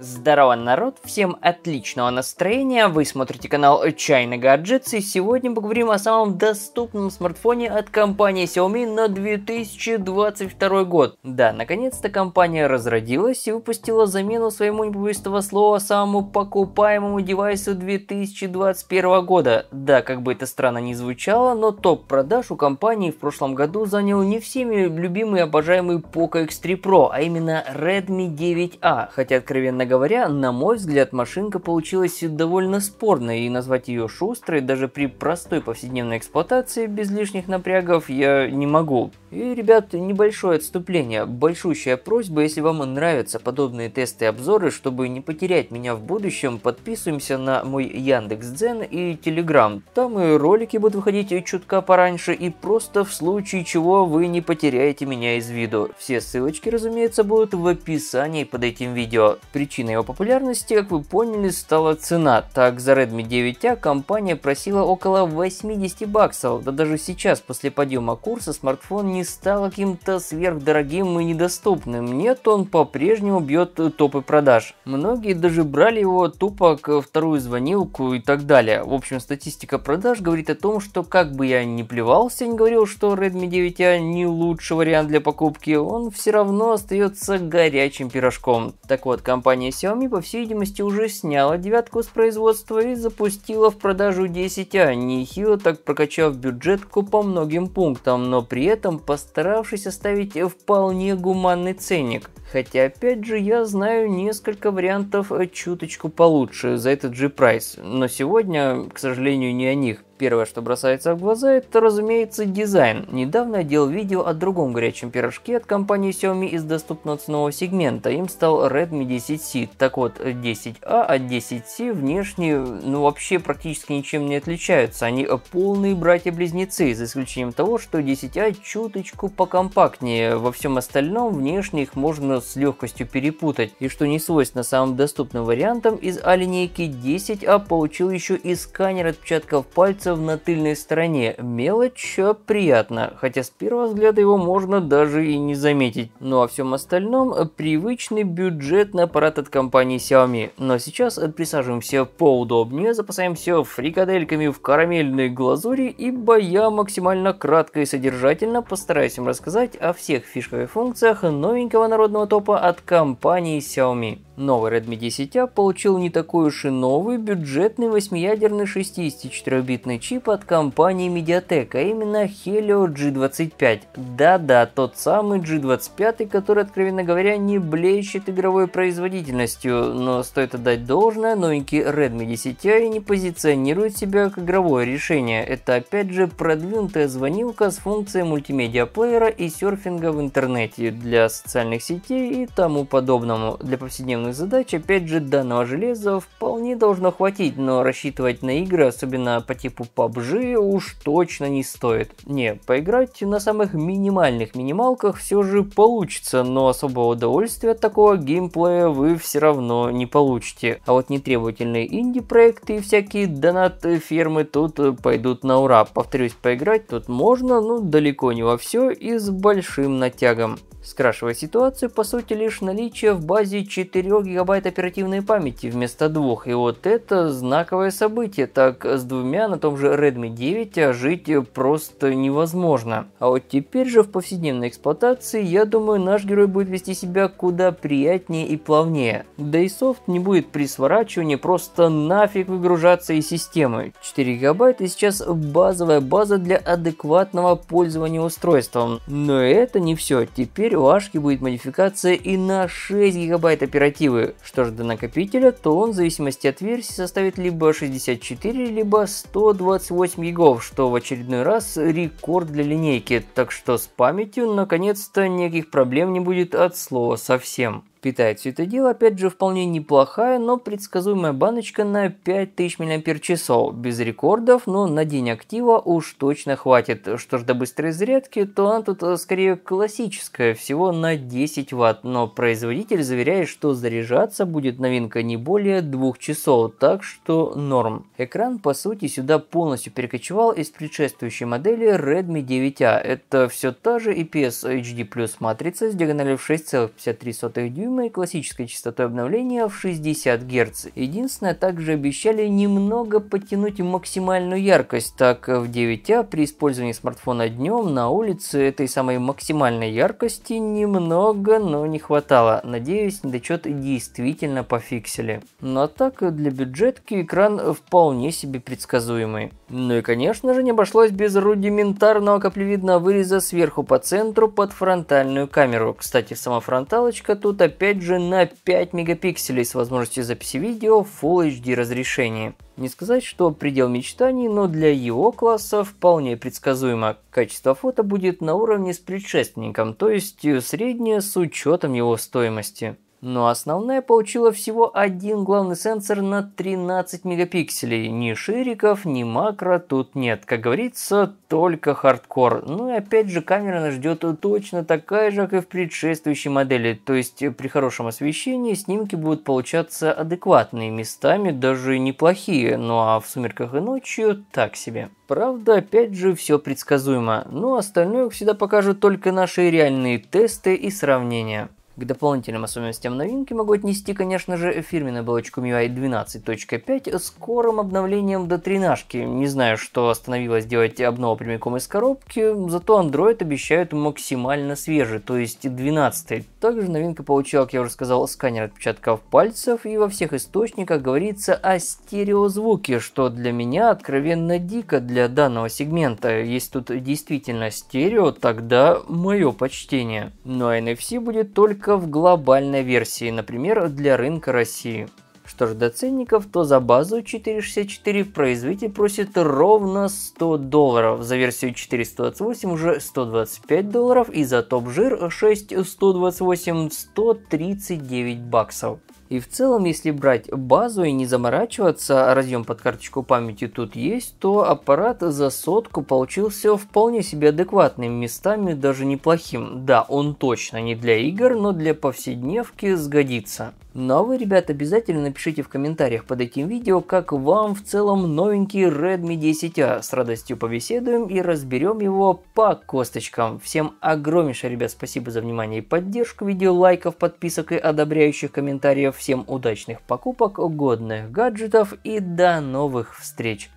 Здорово, народ! Всем отличного настроения! Вы смотрите канал Чайный Гаджетс, и сегодня поговорим о самом доступном смартфоне от компании Xiaomi на 2022 год. Да, наконец-то компания разродилась и выпустила замену своему непобыстого слова самому покупаемому девайсу 2021 года. Да, как бы это странно ни звучало, но топ продаж у компании в прошлом году занял не всеми любимый и обожаемый Poco X3 Pro, а именно Redmi 9A, хотя откровенно говоря, на мой взгляд, машинка получилась довольно спорной, и назвать ее шустрой даже при простой повседневной эксплуатации без лишних напрягов я не могу. И, ребят, небольшое отступление, большущая просьба, если вам нравятся подобные тесты и обзоры, чтобы не потерять меня в будущем, подписываемся на мой Яндекс.Дзен и Телеграм. Там и ролики будут выходить чутка пораньше, и просто в случае чего вы не потеряете меня из виду. Все ссылочки, разумеется, будут в описании под этим видео. Причина причиной его популярности, как вы поняли, стала цена. Так, за Redmi 9A а компания просила около 80 баксов, да даже сейчас, после подъема курса, смартфон не стал каким-то сверхдорогим и недоступным. Нет, он по-прежнему бьет топы продаж. Многие даже брали его тупо как вторую звонилку и так далее. В общем, статистика продаж говорит о том, что как бы я ни плевался, не говорил, что Redmi 9A а не лучший вариант для покупки, он все равно остается горячим пирожком. Так вот, компания компания Xiaomi, по всей видимости, уже сняла девятку с производства и запустила в продажу 10А, нехило так прокачав бюджетку по многим пунктам, но при этом постаравшись оставить вполне гуманный ценник. Хотя, опять же, я знаю несколько вариантов э, чуточку получше за этот же прайс, но сегодня, к сожалению, не о них. Первое, что бросается в глаза, это, разумеется, дизайн. Недавно я делал видео о другом горячем пирожке от компании Xiaomi из доступного ценового сегмента. Им стал Redmi 10C. Так вот, 10A а от 10C внешне, ну вообще практически ничем не отличаются. Они полные братья-близнецы, за исключением того, что 10A а чуточку покомпактнее. Во всем остальном внешне их можно с легкостью перепутать. И что не свойственно самым доступным вариантом из А-линейки, 10A а получил еще и сканер отпечатков пальцев пальцев на тыльной стороне. Мелочь, а приятно, хотя с первого взгляда его можно даже и не заметить. Ну а всем остальном э, привычный бюджетный аппарат от компании Xiaomi. Но сейчас э, присаживаемся поудобнее, запасаемся фрикадельками в карамельной глазури, ибо я максимально кратко и содержательно постараюсь им рассказать о всех фишках и функциях новенького народного топа от компании Xiaomi. Новый Redmi 10 получил не такой уж и новый бюджетный восьмиядерный 64-битный чип от компании Mediatek, а именно Helio G25. Да-да, тот самый G25, который, откровенно говоря, не блещет игровой производительностью, но стоит отдать должное, новенький Redmi 10 и не позиционирует себя как игровое решение. Это опять же продвинутая звонилка с функцией мультимедиа-плеера и серфинга в интернете для социальных сетей и тому подобному. Для повседневных сложная задача, опять же, данного железа в пол вполне должно хватить, но рассчитывать на игры, особенно по типу PUBG, уж точно не стоит. Не, поиграть на самых минимальных минималках все же получится, но особого удовольствия от такого геймплея вы все равно не получите. А вот нетребовательные инди-проекты и всякие донат-фермы тут э, пойдут на ура. Повторюсь, поиграть тут можно, но далеко не во все и с большим натягом. Скрашивая ситуацию, по сути, лишь наличие в базе 4 гигабайт оперативной памяти вместо 2 и вот это знаковое событие. Так, с двумя на том же Redmi 9 а жить просто невозможно. А вот теперь же в повседневной эксплуатации, я думаю, наш герой будет вести себя куда приятнее и плавнее. Да и софт не будет при сворачивании просто нафиг выгружаться из системы. 4 гигабайта сейчас базовая база для адекватного пользования устройством. Но это не все. Теперь у Ашки будет модификация и на 6 гигабайт оперативы. Что же до накопителя, то он в зависимости 60 версий составит либо 64, либо 128 гигов, что в очередной раз рекорд для линейки, так что с памятью наконец-то никаких проблем не будет от слова совсем. Питает все это дело, опять же, вполне неплохая, но предсказуемая баночка на 5000 мАч. Без рекордов, но на день актива уж точно хватит. Что ж до быстрой зарядки, то она тут э, скорее классическая, всего на 10 Вт. Но производитель заверяет, что заряжаться будет новинка не более 2 часов, так что норм. Экран, по сути, сюда полностью перекочевал из предшествующей модели Redmi 9A. Это все та же IPS HD матрица с диагональю в 6,53 дюйма любимой классической частотой обновления в 60 Гц. Единственное, также обещали немного подтянуть максимальную яркость, так в 9А при использовании смартфона днем на улице этой самой максимальной яркости немного, но не хватало. Надеюсь, недочет действительно пофиксили. Но ну, а так, для бюджетки экран вполне себе предсказуемый. Ну и, конечно же, не обошлось без рудиментарного каплевидного выреза сверху по центру под фронтальную камеру. Кстати, сама фронталочка тут опять же на 5 мегапикселей с возможностью записи видео в Full HD разрешении. Не сказать, что предел мечтаний, но для его класса вполне предсказуемо. Качество фото будет на уровне с предшественником, то есть среднее с учетом его стоимости. Но основная получила всего один главный сенсор на 13 мегапикселей. Ни шириков, ни макро тут нет. Как говорится, только хардкор. Ну и опять же, камера нас ждет точно такая же, как и в предшествующей модели. То есть э, при хорошем освещении снимки будут получаться адекватные, местами даже неплохие. Ну а в сумерках и ночью так себе. Правда, опять же, все предсказуемо. Но ну, остальное всегда покажут только наши реальные тесты и сравнения. К дополнительным особенностям новинки могу отнести, конечно же, фирменную оболочку MIUI 12.5 с скорым обновлением до 13. Не знаю, что остановилось делать обново прямиком из коробки, зато Android обещают максимально свежий, то есть 12. Также новинка получила, как я уже сказал, сканер отпечатков пальцев, и во всех источниках говорится о стереозвуке, что для меня откровенно дико для данного сегмента. Если тут действительно стерео, тогда мое почтение. Но NFC будет только только в глобальной версии, например, для рынка России. Что ж, до ценников, то за базу 464 производитель просит ровно 100 долларов, за версию 428 уже 125 долларов и за топ-жир 6128 139 баксов. И в целом, если брать базу и не заморачиваться, разъем под карточку памяти тут есть, то аппарат за сотку получился вполне себе адекватным, местами даже неплохим. Да, он точно не для игр, но для повседневки сгодится. Ну а вы, ребят, обязательно напишите в комментариях под этим видео, как вам в целом новенький Redmi 10A. А. С радостью побеседуем и разберем его по косточкам. Всем огромнейшее, ребят, спасибо за внимание и поддержку видео, лайков, подписок и одобряющих комментариев. Всем удачных покупок, угодных гаджетов и до новых встреч!